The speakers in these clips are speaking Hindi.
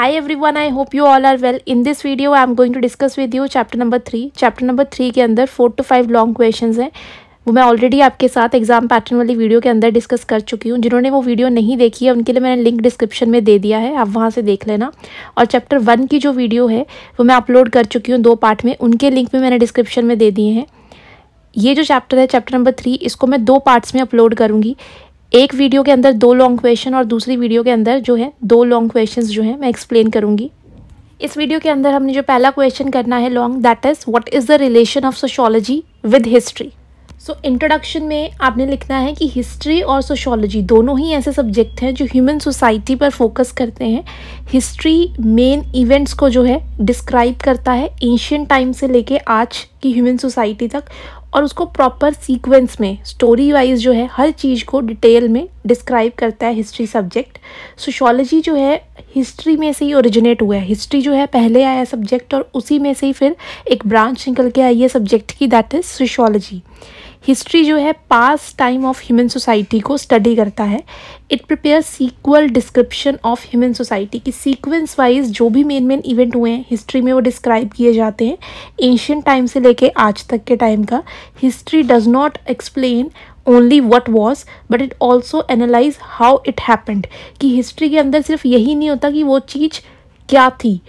Hi everyone, I hope you all are well. In this video, I am going to discuss with you chapter number three Chapter number three के अंदर four to five long question हैं वो मैं ऑलरेडी आपके साथ एग्जाम पैटर्न वाली वीडियो के अंदर डिस्कस कर चुकी हूँ जिन्होंने वो वीडियो नहीं देखी है उनके लिए मैंने लिंक डिस्क्रिप्शन में दे दिया है आप वहाँ से देख लेना और चैप्टर वन की जो वीडियो है वो मैं अपलोड कर चुकी हूँ दो पार्ट में उनके लिंक भी मैंने डिस्क्रिप्शन में दे दिए हैं ये जो चैप्टर है चैप्टर नंबर थ्री इसको मैं दो पार्ट्स में अपलोड करूँगी एक वीडियो के अंदर दो लॉन्ग क्वेश्चन और दूसरी वीडियो के अंदर जो है दो लॉन्ग क्वेश्चन जो है मैं एक्सप्लेन करूँगी इस वीडियो के अंदर हमने जो पहला क्वेश्चन करना है long that is what is the relation of sociology with history so introduction में आपने लिखना है कि हिस्ट्री और सोशोलॉजी दोनों ही ऐसे सब्जेक्ट हैं जो ह्यूमन सोसाइटी पर फोकस करते हैं हिस्ट्री मेन इवेंट्स को जो है डिस्क्राइब करता है एंशियन टाइम से लेके आज की ह्यूमन सोसाइटी तक और उसको प्रॉपर सीक्वेंस में स्टोरी वाइज जो है हर चीज़ को डिटेल में डिस्क्राइब करता है हिस्ट्री सब्जेक्ट सोशोलॉजी जो है हिस्ट्री में से ही ओरिजिनेट हुआ है हिस्ट्री जो है पहले आया सब्जेक्ट और उसी में से ही फिर एक ब्रांच निकल के आई है सब्जेक्ट की दैट इज़ सोशोलॉजी हिस्ट्री जो है past time of human society को स्टडी करता है it prepare sequel description of human society की सीक्वेंस वाइज जो भी मेन मेन इवेंट हुए हैं हिस्ट्री में वो डिस्क्राइब किए जाते हैं एशियन टाइम से लेके आज तक के टाइम का history does not explain only what was but it also analyze how it happened कि हिस्ट्री के अंदर सिर्फ यही नहीं होता कि वो चीज़ क्या थी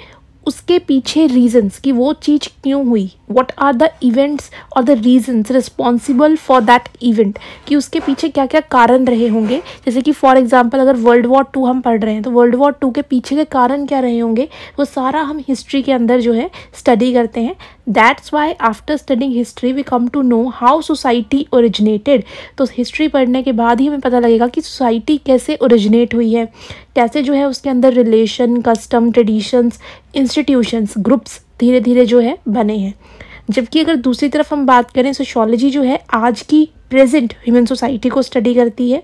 उसके पीछे रीजन्स कि वो चीज़ क्यों हुई वट आर द इवेंट्स और the reasons responsible for that event कि उसके पीछे क्या क्या कारण रहे होंगे जैसे कि फॉर एग्ज़ाम्पल अगर वर्ल्ड वॉर टू हम पढ़ रहे हैं तो वर्ल्ड वॉर टू के पीछे के कारण क्या रहे होंगे वो सारा हम हिस्ट्री के अंदर जो है स्टडी करते हैं that's why after studying history we come to know how society originated तो हिस्ट्री पढ़ने के बाद ही हमें पता लगेगा कि सोसाइटी कैसे ओरिजिनेट हुई है कैसे जो है उसके अंदर relation custom traditions institutions groups धीरे धीरे जो है बने हैं जबकि अगर दूसरी तरफ हम बात करें सोशोलॉजी जो है आज की प्रेजेंट ह्यूमन सोसाइटी को स्टडी करती है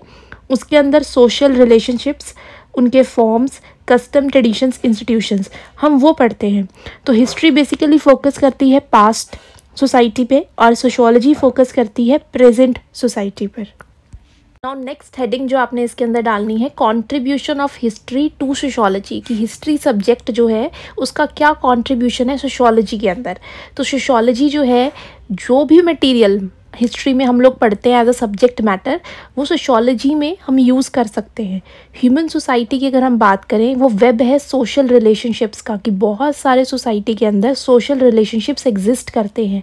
उसके अंदर सोशल रिलेशनशिप्स उनके फॉर्म्स कस्टम ट्रेडिशंस इंस्टीट्यूशंस हम वो पढ़ते हैं तो हिस्ट्री बेसिकली फोकस करती है पास्ट सोसाइटी पे और सोशोलॉजी फोकस करती है प्रेजेंट सोसाइटी पर नाउ नेक्स्ट हेडिंग जो आपने इसके अंदर डालनी है contribution of history to sociology कि हिस्ट्री सब्जेक्ट जो है उसका क्या कंट्रीब्यूशन है सोशोलॉजी के अंदर तो सोशोलॉजी जो है जो भी मटेरियल हिस्ट्री में हम लोग पढ़ते हैं एज अ सब्जेक्ट मैटर वो सोशोलॉजी में हम यूज़ कर सकते हैं ह्यूमन सोसाइटी की अगर हम बात करें वो वेब है सोशल रिलेशनशिप्स का कि बहुत सारे सोसाइटी के अंदर सोशल रिलेशनशिप्स एग्जिस्ट करते हैं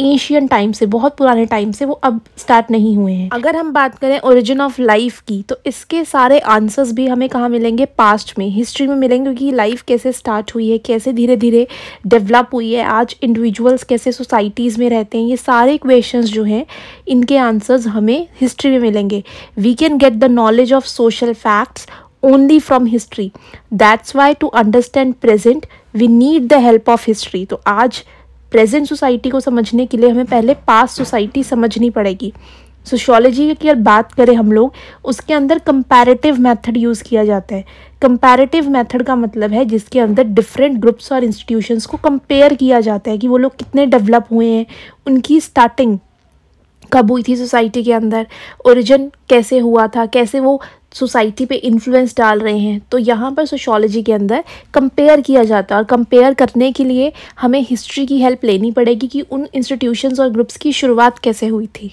एशियन टाइम से बहुत पुराने टाइम से वो अब स्टार्ट नहीं हुए हैं अगर हम बात करें ओरिजिन ऑफ लाइफ की तो इसके सारे आंसर्स भी हमें कहाँ मिलेंगे पास्ट में हिस्ट्री में मिलेंगे क्योंकि लाइफ कैसे स्टार्ट हुई है कैसे धीरे धीरे डेवलप हुई है आज इंडिविजुअल्स कैसे सोसाइटीज़ में रहते हैं ये सारे क्वेश्चन जो हैं इनके आंसर्स हमें हिस्ट्री में मिलेंगे we can get the knowledge of social facts only from history that's why to understand present we need the help of history तो आज प्रेजेंट सोसाइटी को समझने के लिए हमें पहले पास्ट सोसाइटी समझनी पड़ेगी सोशोलॉजी की अगर बात करें हम लोग उसके अंदर कंपैरेटिव मेथड यूज़ किया जाता है कंपैरेटिव मेथड का मतलब है जिसके अंदर डिफरेंट ग्रुप्स और इंस्टीट्यूशंस को कंपेयर किया जाता है कि वो लोग कितने डेवलप हुए हैं उनकी स्टार्टिंग कब हुई थी सोसाइटी के अंदर ओरिजिन कैसे हुआ था कैसे वो सोसाइटी पे इन्फ्लुएंस डाल रहे हैं तो यहाँ पर सोशोलॉजी के अंदर कंपेयर किया जाता है और कंपेयर करने के लिए हमें हिस्ट्री की हेल्प लेनी पड़ेगी कि उन इंस्टीट्यूशंस और ग्रुप्स की शुरुआत कैसे हुई थी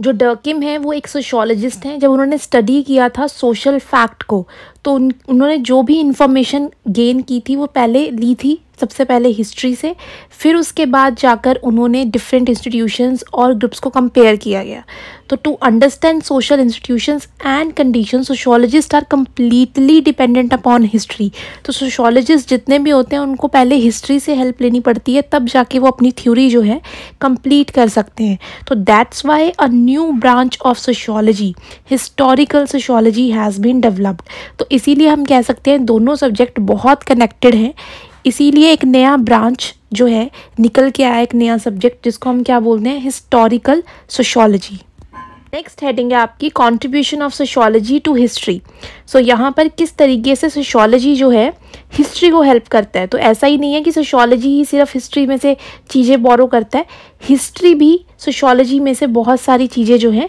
जो डर्किम हैं वो एक सोशोलॉजिस्ट हैं जब उन्होंने स्टडी किया था सोशल फैक्ट को तो उन उन्होंने जो भी इन्फॉर्मेशन गेन की थी वो पहले ली थी सबसे पहले हिस्ट्री से फिर उसके बाद जाकर उन्होंने डिफरेंट इंस्टीट्यूशंस और ग्रुप्स को कंपेयर किया गया तो to understand social institutions and condition sociologist are completely dependent upon history तो सोशोलॉजिस्ट जितने भी होते हैं उनको पहले हिस्ट्री से हेल्प लेनी पड़ती है तब जाके वो अपनी थ्योरी जो है कंप्लीट कर सकते हैं तो that's why a new branch of sociology historical sociology has been developed तो इसीलिए हम कह सकते हैं दोनों सब्जेक्ट बहुत कनेक्टेड हैं इसीलिए एक नया ब्रांच जो है निकल के आया एक नया सब्जेक्ट जिसको हम क्या बोलते हैं हिस्टोरिकल सोशोलॉजी नेक्स्ट हेडिंग है आपकी contribution of sociology to history so यहाँ पर किस तरीके से सोशोलॉजी जो है हिस्ट्री को हेल्प करता है तो ऐसा ही नहीं है कि सोशोलॉजी ही सिर्फ हिस्ट्री में से चीज़ें बोरो करता है हिस्ट्री भी सोशोलॉजी में से बहुत सारी चीज़ें जो हैं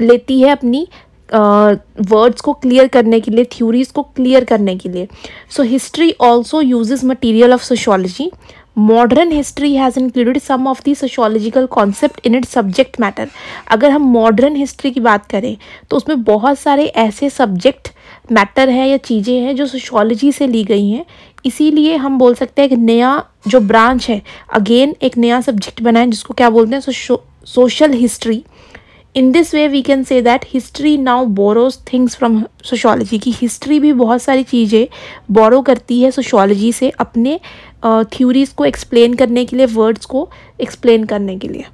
लेती है अपनी वर्ड्स को क्लियर करने के लिए थ्योरीज को क्लियर करने के लिए so history also uses material of sociology modern history has included some of the sociological concept in it subject matter अगर हम मॉडर्न हिस्ट्री की बात करें तो उसमें बहुत सारे ऐसे सब्जेक्ट मैटर हैं या चीज़ें हैं जो सोशोलॉजी से ली गई हैं इसीलिए हम बोल सकते हैं एक नया जो ब्रांच है अगेन एक नया सब्जेक्ट बनाए जिसको क्या बोलते हैं social history in this way we can say that history now borrows things from sociology की हिस्ट्री भी बहुत सारी चीज़ें बोरो करती है सोशोलॉजी से अपने थ्योरीज uh, को एक्सप्लेन करने के लिए वर्ड्स को एक्सप्लेन करने के लिए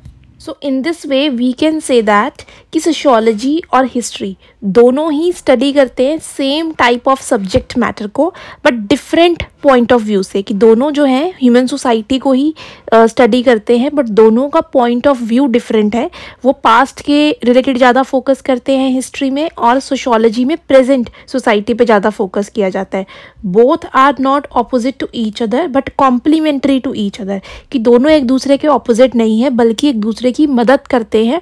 so in this way we can say that कि सोशोलॉजी और हिस्ट्री दोनों ही स्टडी करते हैं same type of subject matter को but different point of view से कि दोनों जो हैं ह्यूमन सोसाइटी को ही स्टडी करते हैं बट दोनों का पॉइंट ऑफ व्यू डिफरेंट है वो पास्ट के रिलेटेड ज़्यादा फोकस करते हैं हिस्ट्री में और सोशोलॉजी में प्रेजेंट सोसाइटी पे ज़्यादा फोकस किया जाता है both are not opposite to each other but complementary to each other कि दोनों एक दूसरे के ऑपोजिट नहीं है बल्कि एक दूसरे की मदद करते हैं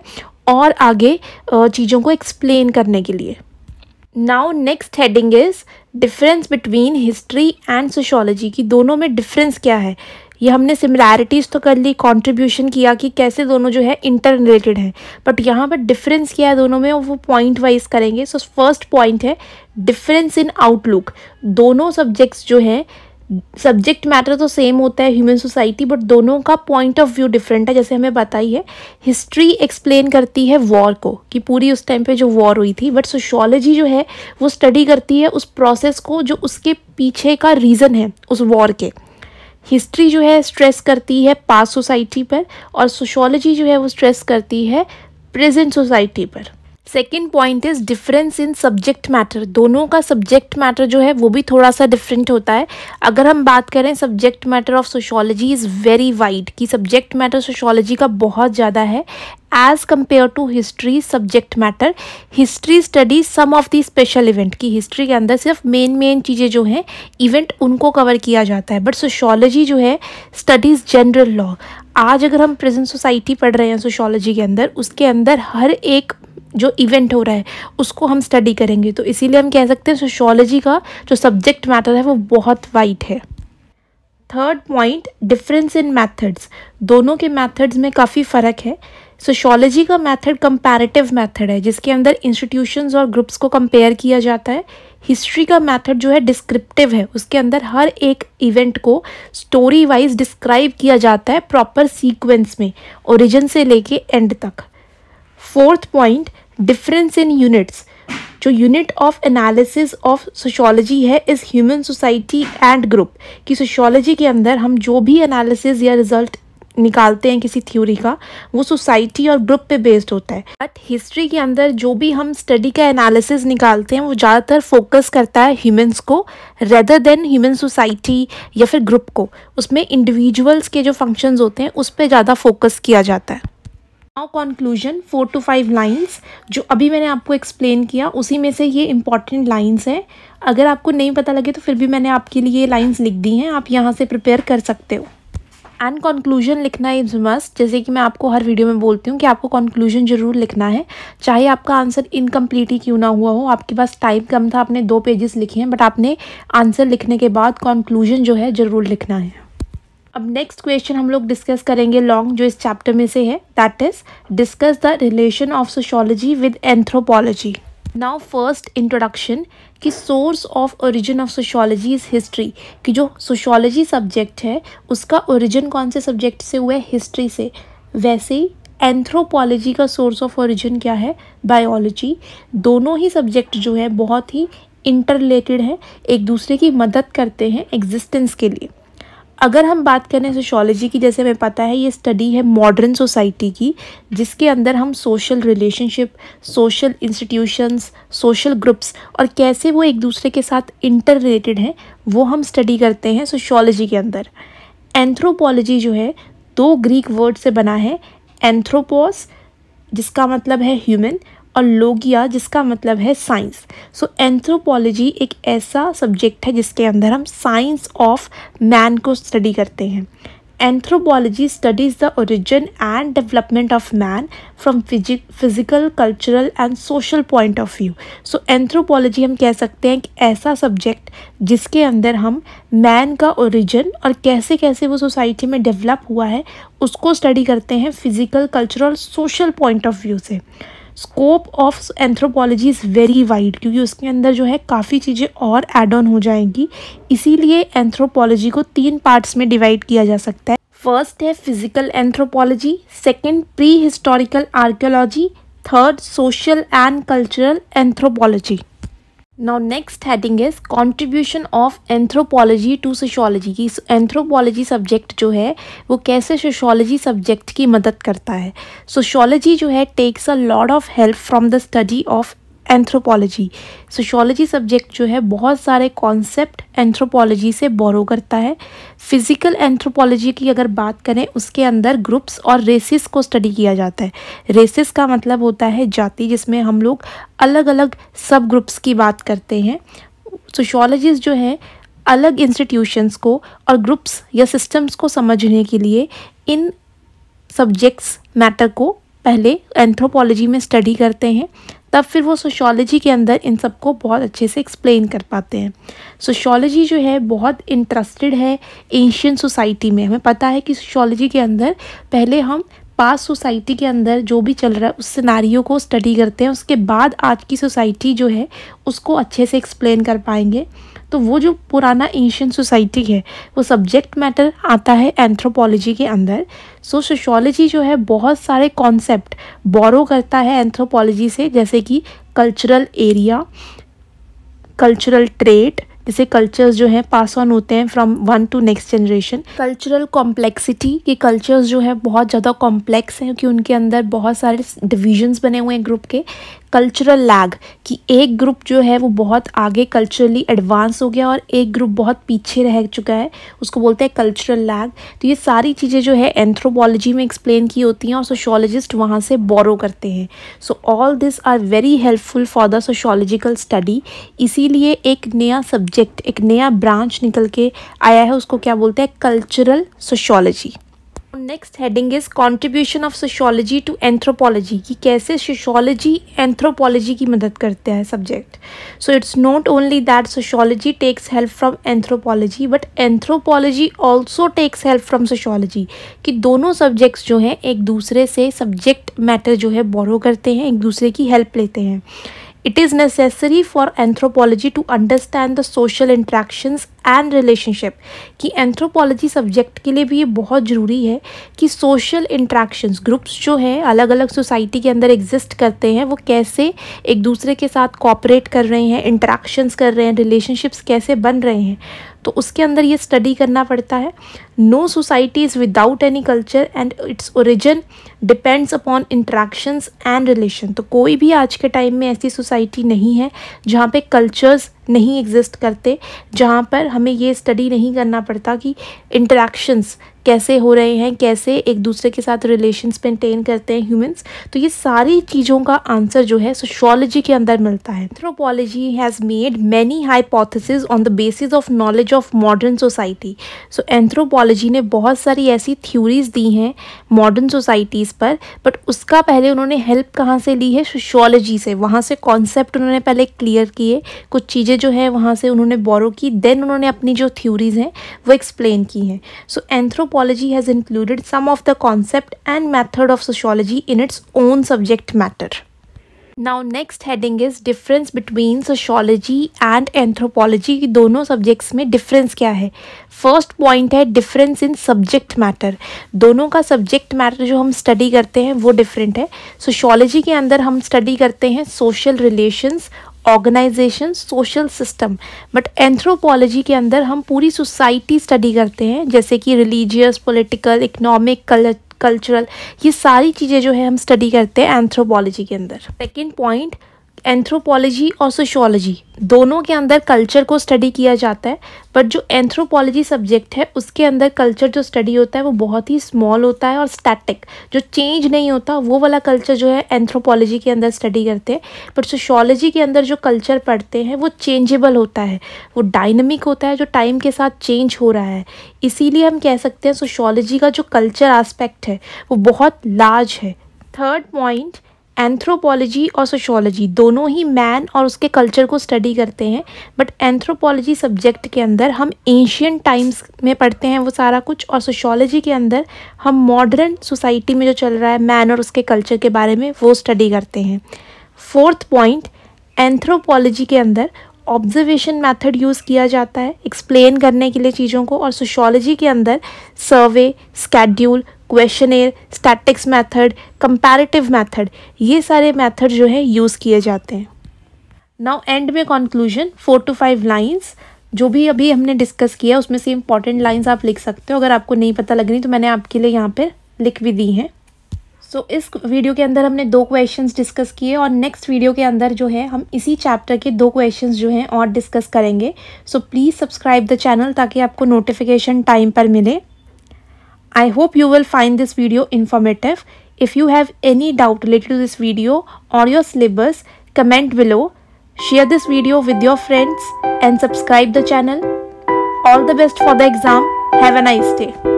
और आगे चीज़ों को एक्सप्लेन करने के लिए now next heading is difference between history and sociology की दोनों में डिफरेंस क्या है ये हमने सिमिलैरिटीज़ तो कर ली कंट्रीब्यूशन किया कि कैसे दोनों जो है इंटर रिलेटेड हैं बट यहाँ पर डिफरेंस क्या है दोनों में वो पॉइंट वाइज करेंगे सो फर्स्ट पॉइंट है डिफरेंस इन आउटलुक दोनों सब्जेक्ट्स जो हैं सब्जेक्ट मैटर तो सेम होता है ह्यूमन सोसाइटी बट दोनों का पॉइंट ऑफ व्यू डिफरेंट है जैसे हमें बताई है हिस्ट्री एक्सप्लेन करती है वॉर को कि पूरी उस टाइम पे जो वॉर हुई थी बट सोशोलॉजी जो है वो स्टडी करती है उस प्रोसेस को जो उसके पीछे का रीज़न है उस वॉर के हिस्ट्री जो है स्ट्रेस करती है पास्ट सोसाइटी पर और सोशोलॉजी जो है वो स्ट्रेस करती है प्रेजेंट सोसाइटी पर second point is difference in subject matter दोनों का सब्जेक्ट मैटर जो है वो भी थोड़ा सा डिफरेंट होता है अगर हम बात करें subject matter of sociology is very wide कि सब्जेक्ट मैटर सोशोलॉजी का बहुत ज़्यादा है as compare to history subject matter history study some of the special event की हिस्ट्री के अंदर सिर्फ मेन मेन चीज़ें जो हैं इवेंट उनको कवर किया जाता है बट सोशोलॉजी जो है स्टडीज़ जनरल लॉ आज अगर हम प्रेजेंट सोसाइटी पढ़ रहे हैं सोशोलॉजी के अंदर उसके अंदर हर एक जो इवेंट हो रहा है उसको हम स्टडी करेंगे तो इसीलिए हम कह सकते हैं सोशोलॉजी का जो सब्जेक्ट मैटर है वो बहुत वाइड है third point difference in methods दोनों के मैथड्स में काफ़ी फ़र्क है सोशोलॉजी का मैथड कंपेरेटिव मैथड है जिसके अंदर इंस्टीट्यूशन और ग्रुप्स को कंपेयर किया जाता है हिस्ट्री का मैथड जो है डिस्क्रिप्टिव है उसके अंदर हर एक इवेंट को स्टोरी वाइज डिस्क्राइब किया जाता है प्रॉपर सीक्वेंस में ओरिजिन से लेके एंड तक fourth point difference in units जो unit of analysis of sociology है is human society and group कि सोशोलॉजी के अंदर हम जो भी एनालिसिस या रिजल्ट निकालते हैं किसी थ्योरी का वो सोसाइटी और ग्रुप पे बेस्ड होता है बट हिस्ट्री के अंदर जो भी हम स्टडी का एनालिसिस निकालते हैं वो ज़्यादातर फोकस करता है ह्यूमंस को रेदर देन ह्यूमन सोसाइटी या फिर ग्रुप को उसमें इंडिविजुअल्स के जो फंक्शंस होते हैं उस पर ज़्यादा फोकस किया जाता है now conclusion four to five lines जो अभी मैंने आपको एक्सप्लेन किया उसी में से ये इंपॉर्टेंट लाइन्स हैं अगर आपको नहीं पता लगे तो फिर भी मैंने आपके लिए ये लाइन्स लिख दी हैं आप यहाँ से प्रिपेयर कर सकते हो एंड कॉन्क्लूजन लिखना इज मस्ट जैसे कि मैं आपको हर वीडियो में बोलती हूँ कि आपको कॉन्क्लूजन जरूर लिखना है चाहे आपका आंसर इनकम्प्लीट ही क्यों ना हुआ हो आपके पास टाइम कम था आपने दो पेजेस लिखे हैं बट आपने आंसर लिखने के बाद कॉन्क्लूजन जो है ज़रूर लिखना है अब नेक्स्ट क्वेश्चन हम लोग डिस्कस करेंगे लॉन्ग जो इस चैप्टर में से है that is discuss the relation of sociology with anthropology now first introduction कि source of origin of sociology is history कि जो सोशोलॉजी सब्जेक्ट है उसका ओरिजिन कौन से सब्जेक्ट से हुआ है हिस्ट्री से वैसे ही एंथ्रोपोलॉजी का सोर्स ऑफ ओरिजिन क्या है बायोलॉजी दोनों ही सब्जेक्ट जो है बहुत ही इंटर रिलेटेड है एक दूसरे की मदद करते हैं एग्जिस्टेंस के लिए अगर हम बात करें सोशोलॉजी की जैसे हमें पता है ये स्टडी है मॉडर्न सोसाइटी की जिसके अंदर हम social relationship social institutions social groups और कैसे वो एक दूसरे के साथ इंटर रिलेटेड हैं वो हम स्टडी करते हैं सोशोलॉजी के अंदर एंथ्रोपोलॉजी जो है दो ग्रीक वर्ड से बना है एंथ्रोपोस जिसका मतलब है ह्यूमन और लोगिया जिसका मतलब है साइंस सो एंथ्रोपोलॉजी एक ऐसा सब्जेक्ट है जिसके अंदर हम साइंस ऑफ मैन को स्टडी करते हैं anthropology studies the origin and development of man from physical cultural and social point of view so anthropology हम कह सकते हैं एक ऐसा सब्जेक्ट जिसके अंदर हम मैन का ओरिजिन और कैसे कैसे वो सोसाइटी में डेवलप हुआ है उसको स्टडी करते हैं physical cultural social point of view से scope of anthropology is very wide क्योंकि उसके अंदर जो है काफ़ी चीज़ें और एड ऑन हो जाएंगी इसीलिए एंथ्रोपोलॉजी को तीन पार्ट्स में डिवाइड किया जा सकता है फर्स्ट है physical anthropology second pre historical archaeology third social and cultural anthropology now next heading is contribution of anthropology to sociology की एंथ्रोपोलॉजी सब्जेक्ट जो है वो कैसे सोशोलॉजी सब्जेक्ट की मदद करता है सोशोलॉजी जो है takes a lot of help from the study of anthropology sociology subject जो है बहुत सारे कॉन्सेप्ट एंथ्रोपोलॉजी से बोरो करता है फिज़िकल एंथ्रोपोलॉजी की अगर बात करें उसके अंदर ग्रुप्स और रेसिस को स्टडी किया जाता है रेसिस का मतलब होता है जाति जिसमें हम लोग अलग अलग सब ग्रुप्स की बात करते हैं सोशोलॉजिस्ट जो है अलग इंस्टीट्यूशंस को और ग्रुप्स या सिस्टम्स को समझने के लिए इन सब्जेक्ट्स मैटर को पहले एंथ्रोपोलॉजी में स्टडी करते हैं तब फिर वो सोशोलॉजी के अंदर इन सबको बहुत अच्छे से एक्सप्लेन कर पाते हैं सोशोलॉजी जो है बहुत इंटरेस्टेड है एंशियंट सोसाइटी में हमें पता है कि सोशोलॉजी के अंदर पहले हम पास सोसाइटी के अंदर जो भी चल रहा है उस सिनारियों को स्टडी करते हैं उसके बाद आज की सोसाइटी जो है उसको अच्छे से एक्सप्लेन कर पाएंगे तो वो जो पुराना एशियन सोसाइटी है वो सब्जेक्ट मैटर आता है एंथ्रोपोलॉजी के अंदर सो सोशोलॉजी जो है बहुत सारे कॉन्सेप्ट बोरो करता है एंथ्रोपोलॉजी से जैसे कि कल्चरल एरिया कल्चरल ट्रेड जैसे कल्चर्स जो हैं पास ऑन होते हैं from one to next generation cultural complexity के कल्चर्स जो है बहुत ज़्यादा कॉम्प्लेक्स हैं क्योंकि उनके अंदर बहुत सारे डिविजन्स बने हुए हैं ग्रुप के कल्चरल लैग कि एक ग्रुप जो है वो बहुत आगे कल्चरली एडवांस हो गया और एक ग्रुप बहुत पीछे रह चुका है उसको बोलते हैं कल्चरल लैग तो ये सारी चीज़ें जो है एंथ्रोपोलॉजी में एक्सप्लेन की होती हैं और सोशोलॉजिस्ट वहाँ से बोरो करते हैं so all this are very helpful for the sociological study इसीलिए एक नया सब्जेक्ट एक नया ब्रांच निकल के आया है उसको क्या बोलते हैं cultural sociology next heading is contribution of sociology to anthropology कि कैसे सोशोलॉजी एंथ्रोपोलॉजी की मदद करते हैं subject so it's not only that sociology takes help from anthropology but anthropology also takes help from sociology कि दोनों सब्जेक्ट्स जो हैं एक दूसरे से सब्जेक्ट मैटर जो है बोरो करते हैं एक दूसरे की हेल्प लेते हैं it is necessary for anthropology to understand the social interaction and relationship कि एंथ्रोपोलॉजी सब्जेक्ट के लिए भी ये बहुत ज़रूरी है कि सोशल इंट्रैक्शंस ग्रुप्स जो हैं अलग अलग सोसाइटी के अंदर एग्जिस्ट करते हैं वो कैसे एक दूसरे के साथ कॉपरेट कर रहे हैं इंट्रैक्शंस कर रहे हैं रिलेशनशिप्स कैसे बन रहे हैं तो उसके अंदर ये स्टडी करना पड़ता है No society is without any culture and its origin depends upon interactions and relation. तो कोई भी आज के टाइम में ऐसी सोसाइटी नहीं है जहाँ पे कल्चर्स नहीं एग्जिस्ट करते जहाँ पर हमें ये स्टडी नहीं करना पड़ता कि इंटरेक्शंस कैसे हो रहे हैं कैसे एक दूसरे के साथ रिलेशन मेंटेन करते हैं ह्यूमन्स तो ये सारी चीज़ों का आंसर जो है सोशोलॉजी के अंदर मिलता है anthropology has made many hypothesis on the basis of knowledge of modern society so anthropology psychology ने बहुत सारी ऐसी थ्योरीज़ दी हैं मॉडर्न सोसाइटीज़ पर बट उसका पहले उन्होंने हेल्प कहाँ से ली है सोशोलॉजी से वहाँ से कॉन्सेप्ट उन्होंने पहले क्लियर किए कुछ चीज़ें जो है वहाँ से उन्होंने बोरो की देन उन्होंने अपनी जो थ्योरीज़ हैं वो एक्सप्लेन की हैं so anthropology has included some of the concept and method of sociology in its own subject matter now next heading is difference between sociology and anthropology दोनों सब्जेक्ट्स में डिफरेंस क्या है फर्स्ट पॉइंट है डिफरेंस इन सब्जेक्ट मैटर दोनों का सब्जेक्ट मैटर जो हम स्टडी करते हैं वो डिफरेंट है सोशोलॉजी के अंदर हम स्टडी करते हैं social relations organization social system but anthropology के अंदर हम पूरी सोसाइटी स्टडी करते हैं जैसे कि रिलीजियस पॉलिटिकल इकोनॉमिक कल्चरल ये सारी चीज़ें जो है हम स्टडी करते हैं एंथ्रोपोलॉजी के अंदर सेकेंड पॉइंट एंथ्रोपोलॉजी और सोशोलॉजी दोनों के अंदर कल्चर को स्टडी किया जाता है बट जो एंथ्रोपोलॉजी सब्जेक्ट है उसके अंदर कल्चर जो स्टडी होता है वो बहुत ही स्मॉल होता है और स्टैटिक जो चेंज नहीं होता वो वाला कल्चर जो है एंथ्रोपोलॉजी के अंदर स्टडी करते हैं बट सोशोलॉजी के अंदर जो कल्चर पढ़ते हैं वो चेंजेबल होता है वो डायनमिक होता है जो टाइम के साथ चेंज हो रहा है इसीलिए हम कह सकते हैं सोशोलॉजी का जो कल्चर आस्पेक्ट है वो बहुत लार्ज है थर्ड पॉइंट एंथ्रोपोलॉजी और सोशोलॉजी दोनों ही मैन और उसके कल्चर को स्टडी करते हैं बट एंथ्रोपोलॉजी सब्जेक्ट के अंदर हम एशियन टाइम्स में पढ़ते हैं वो सारा कुछ और सोशोलॉजी के अंदर हम मॉडर्न सोसाइटी में जो चल रहा है मैन और उसके कल्चर के बारे में वो स्टडी करते हैं फोर्थ पॉइंट एंथ्रोपोलॉजी के अंदर ऑब्जर्वेशन मेथड यूज़ किया जाता है एक्सप्लेन करने के लिए चीज़ों को और सोशोलॉजी के अंदर survey schedule question statistics method comparative method ये सारे मैथड जो है यूज़ किए जाते हैं नाउ एंड में conclusion four to five lines जो भी अभी हमने डिस्कस किया उसमें से इंपॉर्टेंट लाइन्स आप लिख सकते हो अगर आपको नहीं पता लग रही तो मैंने आपके लिए यहाँ पर लिख भी दी हैं सो so, इस वीडियो के अंदर हमने दो क्वेश्चंस डिस्कस किए और नेक्स्ट वीडियो के अंदर जो है हम इसी चैप्टर के दो क्वेश्चंस जो हैं और डिस्कस करेंगे so please subscribe the channel ताकि आपको नोटिफिकेशन टाइम पर मिले I hope you will find this video informative. If you have any doubt related to this video or your syllabus, comment below. Share this video with your friends and subscribe the channel. All the best for the exam. Have a nice day.